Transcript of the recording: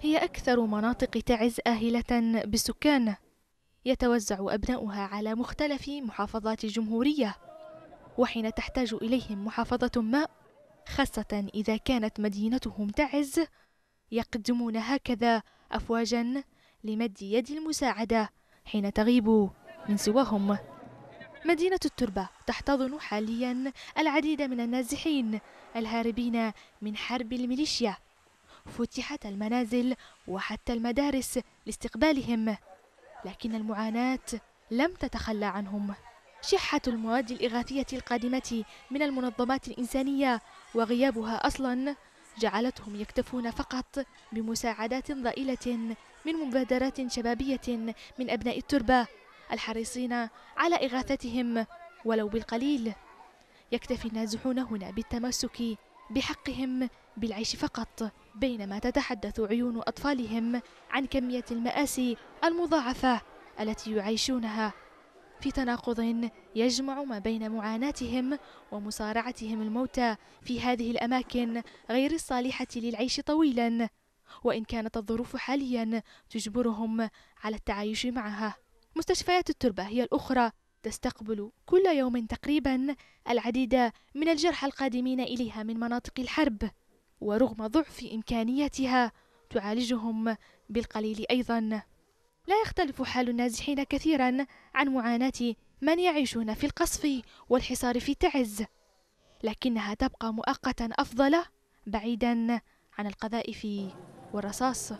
هي أكثر مناطق تعز آهلة بالسكان يتوزع أبناؤها على مختلف محافظات الجمهورية وحين تحتاج إليهم محافظة ما خاصة إذا كانت مدينتهم تعز يقدمون هكذا أفواجا لمد يد المساعدة حين تغيب من سواهم مدينة التربة تحتضن حاليا العديد من النازحين الهاربين من حرب الميليشيا فتحت المنازل وحتى المدارس لاستقبالهم لكن المعاناة لم تتخلى عنهم شحة المواد الإغاثية القادمة من المنظمات الإنسانية وغيابها أصلا جعلتهم يكتفون فقط بمساعدات ضئيلة من مبادرات شبابية من أبناء التربة الحريصين على إغاثتهم ولو بالقليل يكتفي النازحون هنا بالتمسك بحقهم بالعيش فقط بينما تتحدث عيون أطفالهم عن كمية المآسي المضاعفة التي يعيشونها في تناقض يجمع ما بين معاناتهم ومصارعتهم الموتى في هذه الأماكن غير الصالحة للعيش طويلا وإن كانت الظروف حاليا تجبرهم على التعايش معها مستشفيات التربة هي الأخرى تستقبل كل يوم تقريبا العديد من الجرحى القادمين إليها من مناطق الحرب ورغم ضعف إمكانيتها تعالجهم بالقليل أيضا لا يختلف حال النازحين كثيرا عن معاناة من يعيشون في القصف والحصار في تعز لكنها تبقى مؤقتا أفضل بعيدا عن القذائف والرصاص